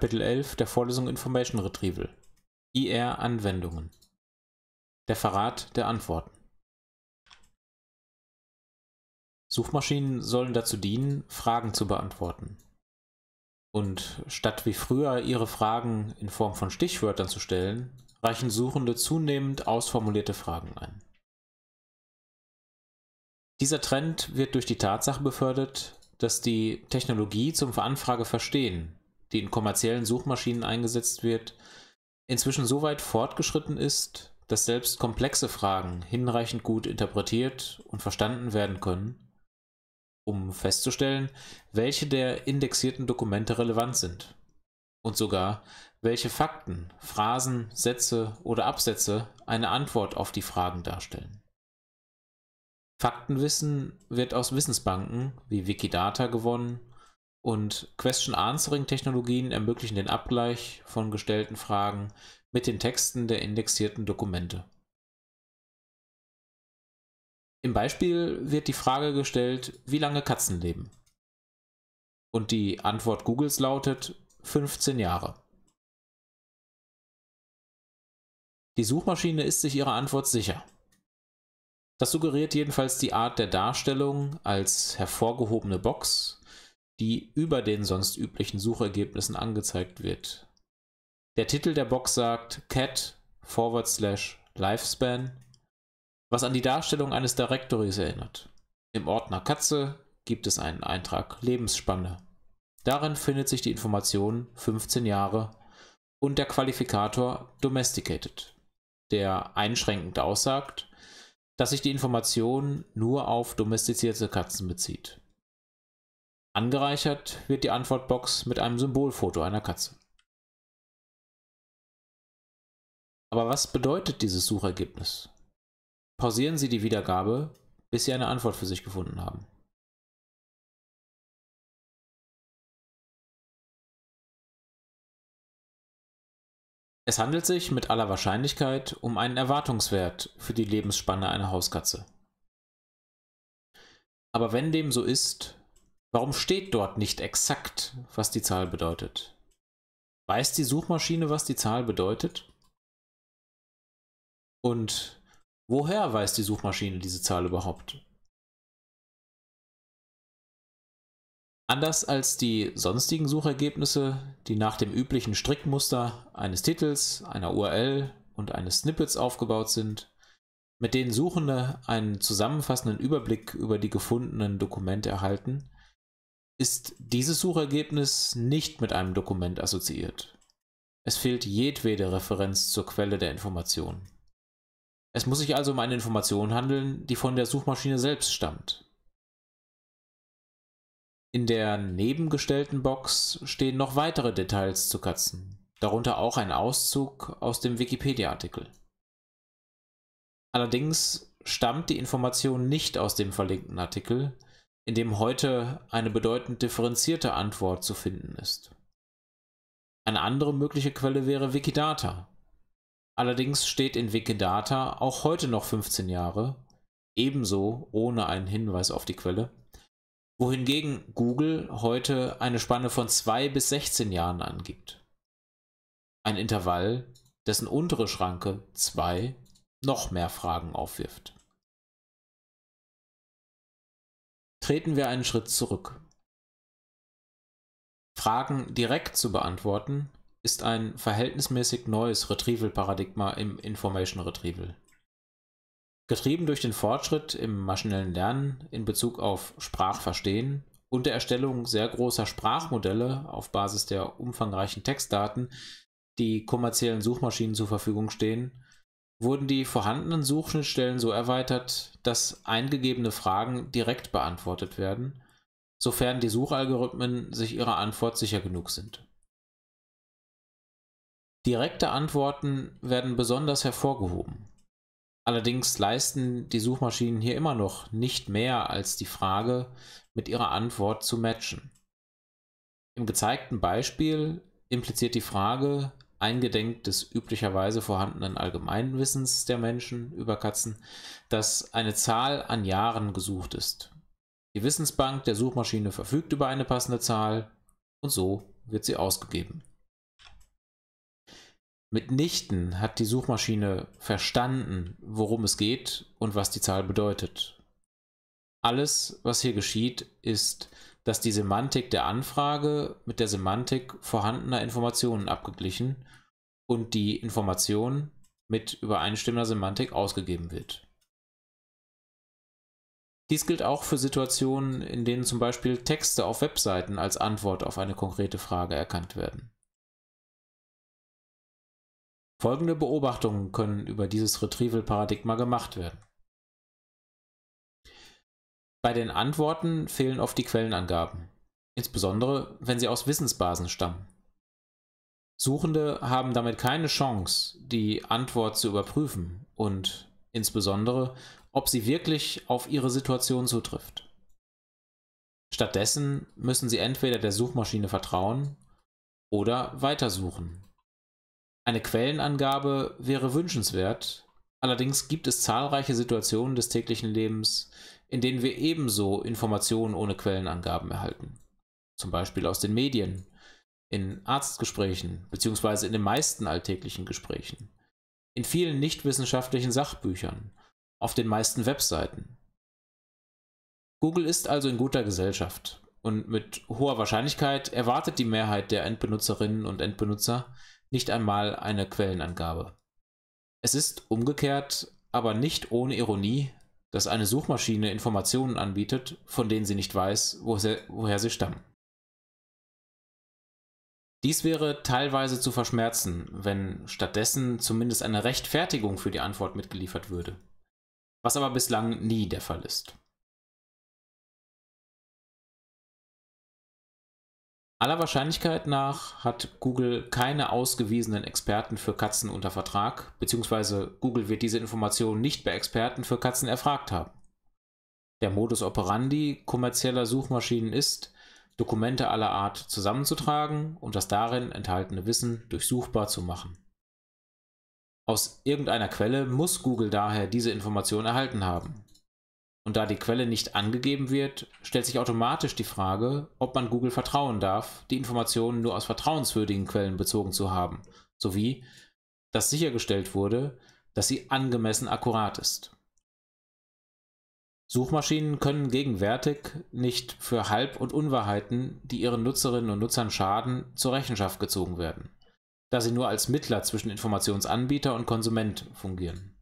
Kapitel 11 der Vorlesung Information Retrieval IR-Anwendungen Der Verrat der Antworten Suchmaschinen sollen dazu dienen, Fragen zu beantworten. Und statt wie früher ihre Fragen in Form von Stichwörtern zu stellen, reichen Suchende zunehmend ausformulierte Fragen ein. Dieser Trend wird durch die Tatsache befördert, dass die Technologie zum Veranfrage die in kommerziellen Suchmaschinen eingesetzt wird, inzwischen so weit fortgeschritten ist, dass selbst komplexe Fragen hinreichend gut interpretiert und verstanden werden können, um festzustellen, welche der indexierten Dokumente relevant sind und sogar, welche Fakten, Phrasen, Sätze oder Absätze eine Antwort auf die Fragen darstellen. Faktenwissen wird aus Wissensbanken wie Wikidata gewonnen und Question-Answering-Technologien ermöglichen den Abgleich von gestellten Fragen mit den Texten der indexierten Dokumente. Im Beispiel wird die Frage gestellt, wie lange Katzen leben. Und die Antwort Googles lautet 15 Jahre. Die Suchmaschine ist sich ihrer Antwort sicher. Das suggeriert jedenfalls die Art der Darstellung als hervorgehobene Box die über den sonst üblichen Suchergebnissen angezeigt wird. Der Titel der Box sagt Cat forward slash Lifespan, was an die Darstellung eines Directories erinnert. Im Ordner Katze gibt es einen Eintrag Lebensspanne. Darin findet sich die Information 15 Jahre und der Qualifikator Domesticated, der einschränkend aussagt, dass sich die Information nur auf domestizierte Katzen bezieht. Angereichert wird die Antwortbox mit einem Symbolfoto einer Katze. Aber was bedeutet dieses Suchergebnis? Pausieren Sie die Wiedergabe, bis Sie eine Antwort für sich gefunden haben. Es handelt sich mit aller Wahrscheinlichkeit um einen Erwartungswert für die Lebensspanne einer Hauskatze. Aber wenn dem so ist, Warum steht dort nicht exakt, was die Zahl bedeutet? Weiß die Suchmaschine, was die Zahl bedeutet? Und woher weiß die Suchmaschine diese Zahl überhaupt? Anders als die sonstigen Suchergebnisse, die nach dem üblichen Strickmuster eines Titels, einer URL und eines Snippets aufgebaut sind, mit denen Suchende einen zusammenfassenden Überblick über die gefundenen Dokumente erhalten, ist dieses Suchergebnis nicht mit einem Dokument assoziiert. Es fehlt jedwede Referenz zur Quelle der Information. Es muss sich also um eine Information handeln, die von der Suchmaschine selbst stammt. In der nebengestellten Box stehen noch weitere Details zu Katzen, darunter auch ein Auszug aus dem Wikipedia-Artikel. Allerdings stammt die Information nicht aus dem verlinkten Artikel, in dem heute eine bedeutend differenzierte Antwort zu finden ist. Eine andere mögliche Quelle wäre Wikidata. Allerdings steht in Wikidata auch heute noch 15 Jahre, ebenso ohne einen Hinweis auf die Quelle, wohingegen Google heute eine Spanne von 2 bis 16 Jahren angibt. Ein Intervall, dessen untere Schranke 2 noch mehr Fragen aufwirft. Treten wir einen Schritt zurück. Fragen direkt zu beantworten ist ein verhältnismäßig neues Retrieval-Paradigma im Information Retrieval. Getrieben durch den Fortschritt im maschinellen Lernen in Bezug auf Sprachverstehen und der Erstellung sehr großer Sprachmodelle auf Basis der umfangreichen Textdaten, die kommerziellen Suchmaschinen zur Verfügung stehen, wurden die vorhandenen Suchschnittstellen so erweitert, dass eingegebene Fragen direkt beantwortet werden, sofern die Suchalgorithmen sich ihrer Antwort sicher genug sind. Direkte Antworten werden besonders hervorgehoben. Allerdings leisten die Suchmaschinen hier immer noch nicht mehr als die Frage mit ihrer Antwort zu matchen. Im gezeigten Beispiel impliziert die Frage, eingedenk des üblicherweise vorhandenen allgemeinen Wissens der Menschen über Katzen, dass eine Zahl an Jahren gesucht ist. Die Wissensbank der Suchmaschine verfügt über eine passende Zahl und so wird sie ausgegeben. Mitnichten hat die Suchmaschine verstanden, worum es geht und was die Zahl bedeutet. Alles, was hier geschieht, ist dass die Semantik der Anfrage mit der Semantik vorhandener Informationen abgeglichen und die Information mit übereinstimmender Semantik ausgegeben wird. Dies gilt auch für Situationen, in denen zum Beispiel Texte auf Webseiten als Antwort auf eine konkrete Frage erkannt werden. Folgende Beobachtungen können über dieses Retrieval-Paradigma gemacht werden. Bei den Antworten fehlen oft die Quellenangaben, insbesondere wenn sie aus Wissensbasen stammen. Suchende haben damit keine Chance, die Antwort zu überprüfen und insbesondere, ob sie wirklich auf ihre Situation zutrifft. Stattdessen müssen sie entweder der Suchmaschine vertrauen oder weitersuchen. Eine Quellenangabe wäre wünschenswert, allerdings gibt es zahlreiche Situationen des täglichen Lebens, in denen wir ebenso Informationen ohne Quellenangaben erhalten. Zum Beispiel aus den Medien, in Arztgesprächen bzw. in den meisten alltäglichen Gesprächen, in vielen nichtwissenschaftlichen Sachbüchern, auf den meisten Webseiten. Google ist also in guter Gesellschaft und mit hoher Wahrscheinlichkeit erwartet die Mehrheit der Endbenutzerinnen und Endbenutzer nicht einmal eine Quellenangabe. Es ist umgekehrt, aber nicht ohne Ironie dass eine Suchmaschine Informationen anbietet, von denen sie nicht weiß, woher sie stammen. Dies wäre teilweise zu verschmerzen, wenn stattdessen zumindest eine Rechtfertigung für die Antwort mitgeliefert würde, was aber bislang nie der Fall ist. Aller Wahrscheinlichkeit nach hat Google keine ausgewiesenen Experten für Katzen unter Vertrag, beziehungsweise Google wird diese Information nicht bei Experten für Katzen erfragt haben. Der Modus operandi kommerzieller Suchmaschinen ist, Dokumente aller Art zusammenzutragen und das darin enthaltene Wissen durchsuchbar zu machen. Aus irgendeiner Quelle muss Google daher diese Information erhalten haben. Und da die Quelle nicht angegeben wird, stellt sich automatisch die Frage, ob man Google vertrauen darf, die Informationen nur aus vertrauenswürdigen Quellen bezogen zu haben, sowie, dass sichergestellt wurde, dass sie angemessen akkurat ist. Suchmaschinen können gegenwärtig nicht für Halb- und Unwahrheiten, die ihren Nutzerinnen und Nutzern schaden, zur Rechenschaft gezogen werden, da sie nur als Mittler zwischen Informationsanbieter und Konsument fungieren.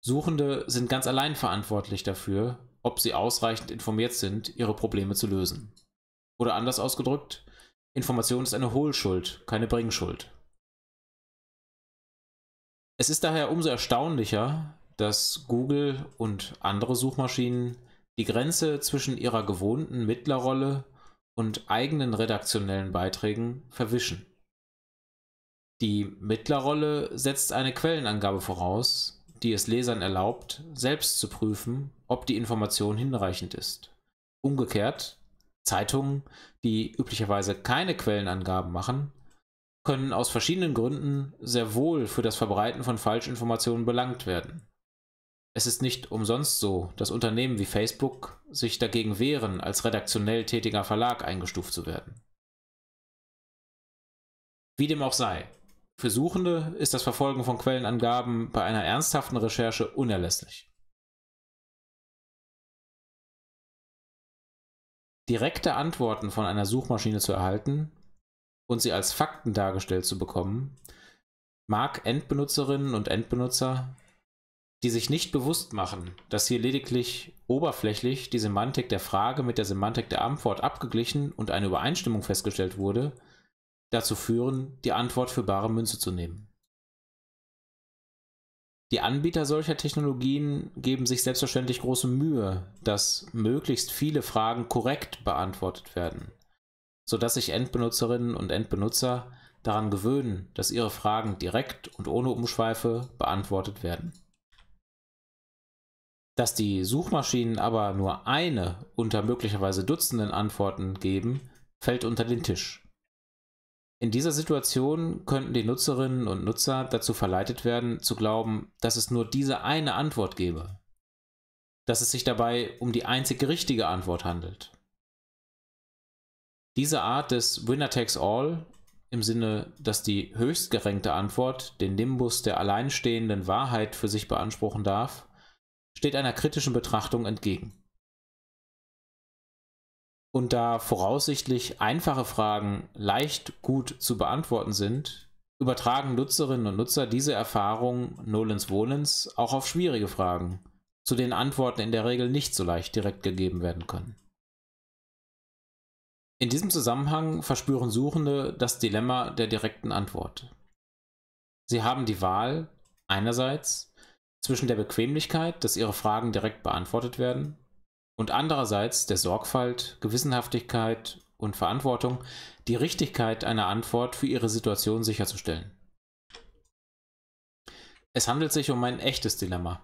Suchende sind ganz allein verantwortlich dafür, ob sie ausreichend informiert sind, ihre Probleme zu lösen. Oder anders ausgedrückt, Information ist eine Hohlschuld, keine Bringschuld. Es ist daher umso erstaunlicher, dass Google und andere Suchmaschinen die Grenze zwischen ihrer gewohnten Mittlerrolle und eigenen redaktionellen Beiträgen verwischen. Die Mittlerrolle setzt eine Quellenangabe voraus, die es Lesern erlaubt, selbst zu prüfen, ob die Information hinreichend ist. Umgekehrt, Zeitungen, die üblicherweise keine Quellenangaben machen, können aus verschiedenen Gründen sehr wohl für das Verbreiten von Falschinformationen belangt werden. Es ist nicht umsonst so, dass Unternehmen wie Facebook sich dagegen wehren, als redaktionell tätiger Verlag eingestuft zu werden. Wie dem auch sei, für Suchende ist das Verfolgen von Quellenangaben bei einer ernsthaften Recherche unerlässlich. Direkte Antworten von einer Suchmaschine zu erhalten und sie als Fakten dargestellt zu bekommen, mag Endbenutzerinnen und Endbenutzer, die sich nicht bewusst machen, dass hier lediglich oberflächlich die Semantik der Frage mit der Semantik der Antwort abgeglichen und eine Übereinstimmung festgestellt wurde, dazu führen, die Antwort für bare Münze zu nehmen. Die Anbieter solcher Technologien geben sich selbstverständlich große Mühe, dass möglichst viele Fragen korrekt beantwortet werden, sodass sich Endbenutzerinnen und Endbenutzer daran gewöhnen, dass ihre Fragen direkt und ohne Umschweife beantwortet werden. Dass die Suchmaschinen aber nur eine unter möglicherweise Dutzenden Antworten geben, fällt unter den Tisch. In dieser Situation könnten die Nutzerinnen und Nutzer dazu verleitet werden, zu glauben, dass es nur diese eine Antwort gebe, dass es sich dabei um die einzig richtige Antwort handelt. Diese Art des Winner takes all im Sinne, dass die höchstgerenkte Antwort den Nimbus der alleinstehenden Wahrheit für sich beanspruchen darf, steht einer kritischen Betrachtung entgegen. Und da voraussichtlich einfache Fragen leicht gut zu beantworten sind, übertragen Nutzerinnen und Nutzer diese Erfahrung Nolens Wohlens auch auf schwierige Fragen, zu denen Antworten in der Regel nicht so leicht direkt gegeben werden können. In diesem Zusammenhang verspüren Suchende das Dilemma der direkten Antwort. Sie haben die Wahl einerseits zwischen der Bequemlichkeit, dass ihre Fragen direkt beantwortet werden, und andererseits der Sorgfalt, Gewissenhaftigkeit und Verantwortung, die Richtigkeit einer Antwort für ihre Situation sicherzustellen. Es handelt sich um ein echtes Dilemma.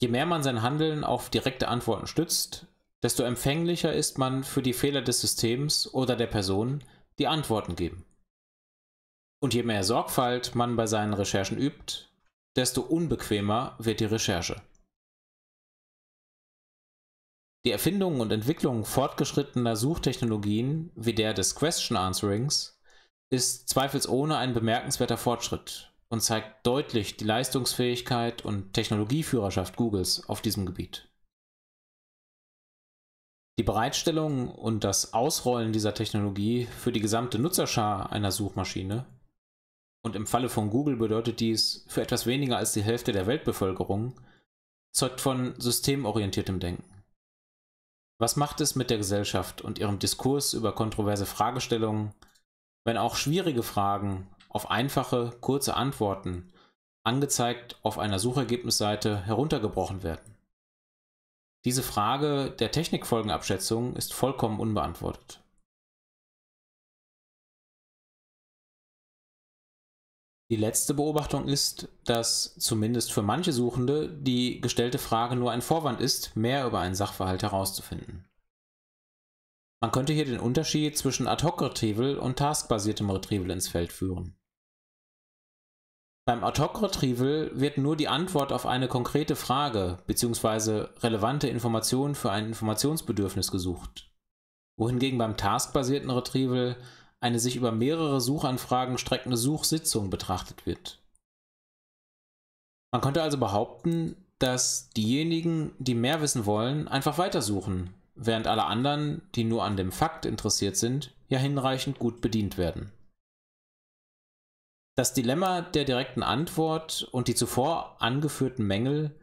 Je mehr man sein Handeln auf direkte Antworten stützt, desto empfänglicher ist man für die Fehler des Systems oder der Personen, die Antworten geben. Und je mehr Sorgfalt man bei seinen Recherchen übt, desto unbequemer wird die Recherche. Die Erfindung und Entwicklung fortgeschrittener Suchtechnologien wie der des Question Answerings ist zweifelsohne ein bemerkenswerter Fortschritt und zeigt deutlich die Leistungsfähigkeit und Technologieführerschaft Googles auf diesem Gebiet. Die Bereitstellung und das Ausrollen dieser Technologie für die gesamte Nutzerschar einer Suchmaschine und im Falle von Google bedeutet dies für etwas weniger als die Hälfte der Weltbevölkerung, zeugt von systemorientiertem Denken. Was macht es mit der Gesellschaft und ihrem Diskurs über kontroverse Fragestellungen, wenn auch schwierige Fragen auf einfache, kurze Antworten, angezeigt auf einer Suchergebnisseite, heruntergebrochen werden? Diese Frage der Technikfolgenabschätzung ist vollkommen unbeantwortet. Die letzte Beobachtung ist, dass zumindest für manche Suchende die gestellte Frage nur ein Vorwand ist, mehr über einen Sachverhalt herauszufinden. Man könnte hier den Unterschied zwischen Ad-Hoc-Retrieval und taskbasiertem Retrieval ins Feld führen. Beim Ad-Hoc-Retrieval wird nur die Antwort auf eine konkrete Frage bzw. relevante Information für ein Informationsbedürfnis gesucht, wohingegen beim taskbasierten Retrieval eine sich über mehrere Suchanfragen streckende Suchsitzung betrachtet wird. Man könnte also behaupten, dass diejenigen, die mehr wissen wollen, einfach weitersuchen, während alle anderen, die nur an dem Fakt interessiert sind, ja hinreichend gut bedient werden. Das Dilemma der direkten Antwort und die zuvor angeführten Mängel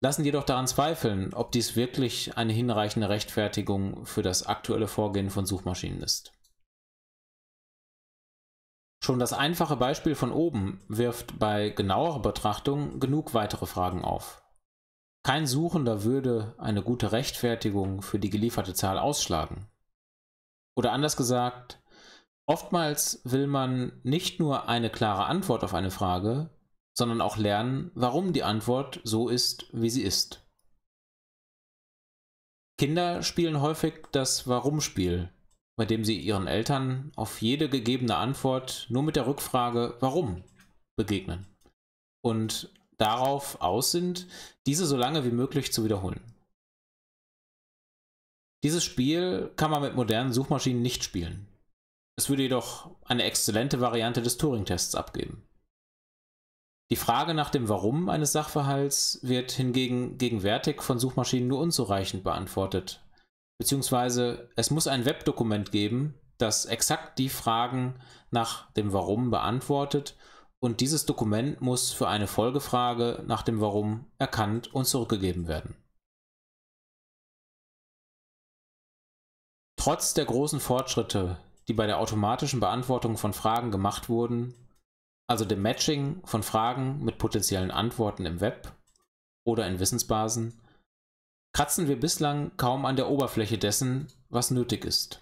lassen jedoch daran zweifeln, ob dies wirklich eine hinreichende Rechtfertigung für das aktuelle Vorgehen von Suchmaschinen ist. Schon das einfache Beispiel von oben wirft bei genauerer Betrachtung genug weitere Fragen auf. Kein Suchender würde eine gute Rechtfertigung für die gelieferte Zahl ausschlagen. Oder anders gesagt, oftmals will man nicht nur eine klare Antwort auf eine Frage, sondern auch lernen, warum die Antwort so ist, wie sie ist. Kinder spielen häufig das Warum-Spiel, bei dem sie ihren Eltern auf jede gegebene Antwort nur mit der Rückfrage Warum begegnen und darauf aus sind, diese so lange wie möglich zu wiederholen. Dieses Spiel kann man mit modernen Suchmaschinen nicht spielen. Es würde jedoch eine exzellente Variante des Turing-Tests abgeben. Die Frage nach dem Warum eines Sachverhalts wird hingegen gegenwärtig von Suchmaschinen nur unzureichend beantwortet beziehungsweise es muss ein Webdokument geben, das exakt die Fragen nach dem Warum beantwortet und dieses Dokument muss für eine Folgefrage nach dem Warum erkannt und zurückgegeben werden. Trotz der großen Fortschritte, die bei der automatischen Beantwortung von Fragen gemacht wurden, also dem Matching von Fragen mit potenziellen Antworten im Web oder in Wissensbasen, kratzen wir bislang kaum an der Oberfläche dessen, was nötig ist.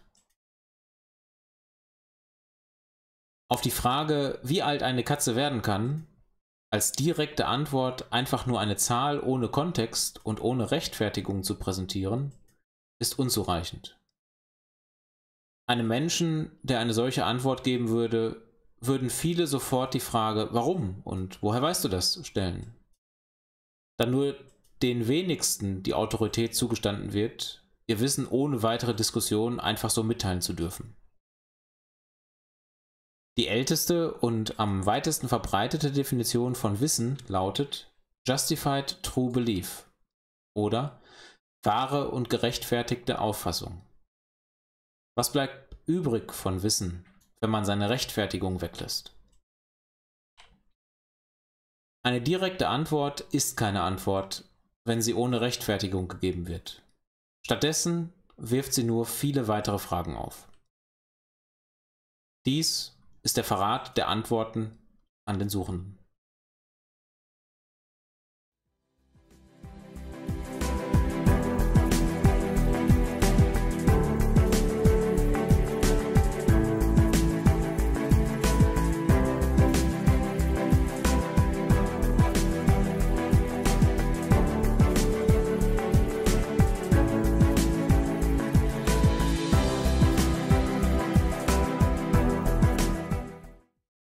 Auf die Frage, wie alt eine Katze werden kann, als direkte Antwort einfach nur eine Zahl ohne Kontext und ohne Rechtfertigung zu präsentieren, ist unzureichend. Einem Menschen, der eine solche Antwort geben würde, würden viele sofort die Frage, warum und woher weißt du das, stellen. Dann nur den wenigsten die Autorität zugestanden wird, ihr Wissen ohne weitere Diskussion einfach so mitteilen zu dürfen. Die älteste und am weitesten verbreitete Definition von Wissen lautet Justified True Belief oder wahre und gerechtfertigte Auffassung. Was bleibt übrig von Wissen, wenn man seine Rechtfertigung weglässt? Eine direkte Antwort ist keine Antwort, wenn sie ohne Rechtfertigung gegeben wird. Stattdessen wirft sie nur viele weitere Fragen auf. Dies ist der Verrat der Antworten an den Suchenden.